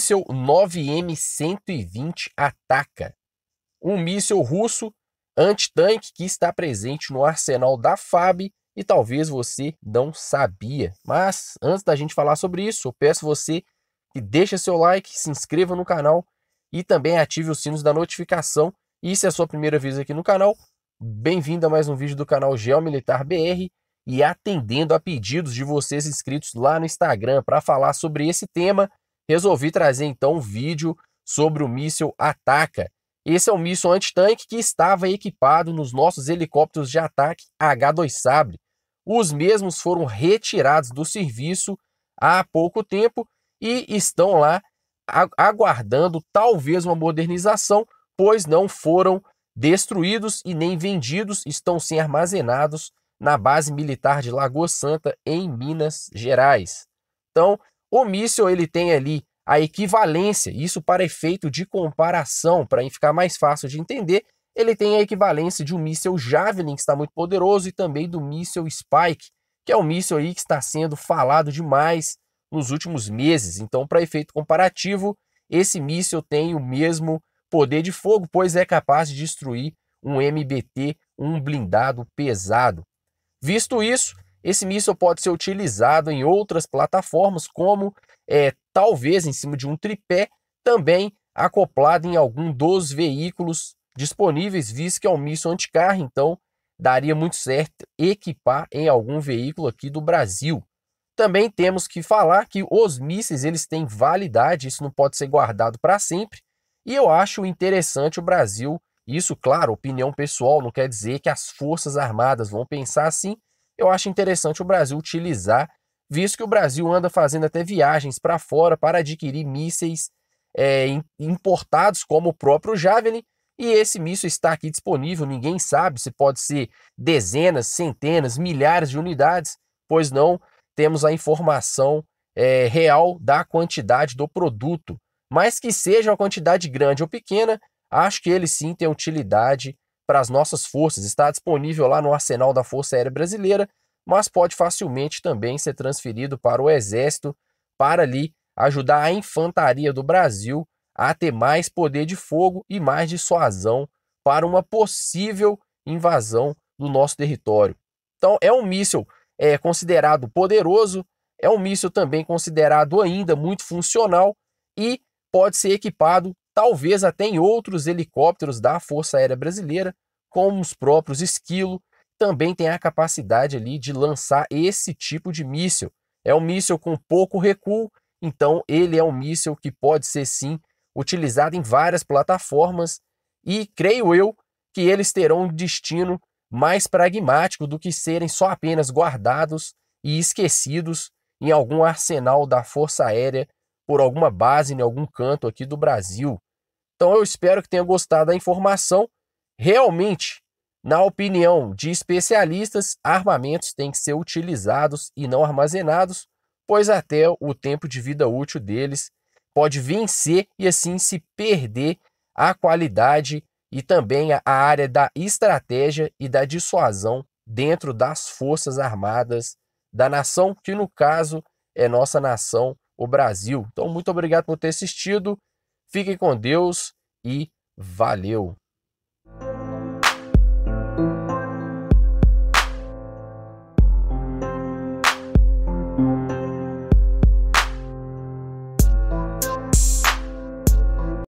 míssil 9M-120 Ataca, um míssil russo antitanque que está presente no arsenal da FAB e talvez você não sabia. Mas antes da gente falar sobre isso, eu peço você que deixe seu like, se inscreva no canal e também ative os sinos da notificação. E se é a sua primeira vez aqui no canal, bem-vindo a mais um vídeo do canal Geomilitar BR e atendendo a pedidos de vocês inscritos lá no Instagram para falar sobre esse tema, resolvi trazer então um vídeo sobre o míssil Ataca. Esse é um míssil antitanque que estava equipado nos nossos helicópteros de ataque H2 Sabre. Os mesmos foram retirados do serviço há pouco tempo e estão lá aguardando talvez uma modernização, pois não foram destruídos e nem vendidos, estão sendo armazenados na base militar de Lagoa Santa, em Minas Gerais. Então, o míssil ele tem ali a equivalência, isso para efeito de comparação, para ficar mais fácil de entender, ele tem a equivalência de um míssil Javelin, que está muito poderoso, e também do míssil Spike, que é um míssil aí que está sendo falado demais nos últimos meses. Então, para efeito comparativo, esse míssil tem o mesmo poder de fogo, pois é capaz de destruir um MBT, um blindado pesado. Visto isso, esse míssil pode ser utilizado em outras plataformas, como é, talvez em cima de um tripé, também acoplado em algum dos veículos disponíveis, visto que é um míssil anticarro, então daria muito certo equipar em algum veículo aqui do Brasil. Também temos que falar que os mísseis eles têm validade, isso não pode ser guardado para sempre. E eu acho interessante o Brasil, isso claro, opinião pessoal, não quer dizer que as forças armadas vão pensar assim, eu acho interessante o Brasil utilizar, visto que o Brasil anda fazendo até viagens para fora para adquirir mísseis é, importados, como o próprio Javelin, e esse míssil está aqui disponível, ninguém sabe se pode ser dezenas, centenas, milhares de unidades, pois não temos a informação é, real da quantidade do produto. Mas que seja uma quantidade grande ou pequena, acho que ele sim tem utilidade para as nossas forças. Está disponível lá no arsenal da Força Aérea Brasileira, mas pode facilmente também ser transferido para o Exército para ali ajudar a infantaria do Brasil a ter mais poder de fogo e mais dissuasão para uma possível invasão do nosso território. Então, é um míssil é, considerado poderoso, é um míssil também considerado ainda muito funcional e pode ser equipado talvez até em outros helicópteros da Força Aérea Brasileira, como os próprios Esquilo, também tem a capacidade ali de lançar esse tipo de míssil. É um míssil com pouco recuo, então ele é um míssil que pode ser sim utilizado em várias plataformas e creio eu que eles terão um destino mais pragmático do que serem só apenas guardados e esquecidos em algum arsenal da Força Aérea por alguma base em algum canto aqui do Brasil. Então eu espero que tenha gostado da informação. Realmente, na opinião de especialistas, armamentos têm que ser utilizados e não armazenados, pois até o tempo de vida útil deles pode vencer e assim se perder a qualidade e também a área da estratégia e da dissuasão dentro das Forças Armadas da nação, que no caso é nossa nação o Brasil. Então, muito obrigado por ter assistido. Fiquem com Deus e valeu!